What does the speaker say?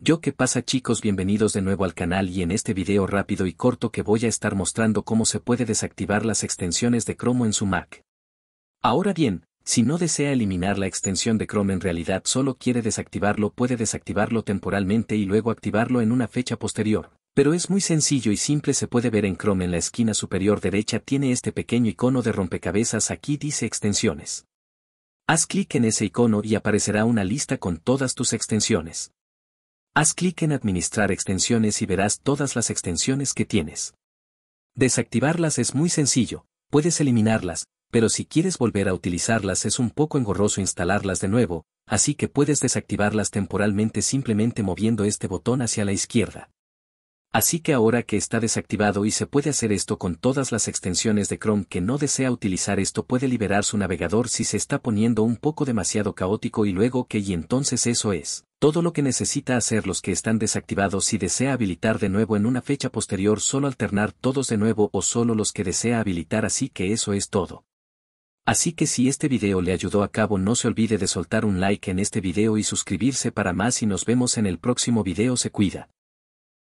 Yo qué pasa chicos bienvenidos de nuevo al canal y en este video rápido y corto que voy a estar mostrando cómo se puede desactivar las extensiones de Chrome en su Mac. Ahora bien, si no desea eliminar la extensión de Chrome en realidad solo quiere desactivarlo puede desactivarlo temporalmente y luego activarlo en una fecha posterior. Pero es muy sencillo y simple se puede ver en Chrome en la esquina superior derecha tiene este pequeño icono de rompecabezas aquí dice extensiones. Haz clic en ese icono y aparecerá una lista con todas tus extensiones. Haz clic en Administrar extensiones y verás todas las extensiones que tienes. Desactivarlas es muy sencillo, puedes eliminarlas, pero si quieres volver a utilizarlas es un poco engorroso instalarlas de nuevo, así que puedes desactivarlas temporalmente simplemente moviendo este botón hacia la izquierda. Así que ahora que está desactivado y se puede hacer esto con todas las extensiones de Chrome que no desea utilizar esto puede liberar su navegador si se está poniendo un poco demasiado caótico y luego que y entonces eso es todo lo que necesita hacer los que están desactivados y desea habilitar de nuevo en una fecha posterior solo alternar todos de nuevo o solo los que desea habilitar así que eso es todo. Así que si este video le ayudó a cabo no se olvide de soltar un like en este video y suscribirse para más y nos vemos en el próximo video se cuida.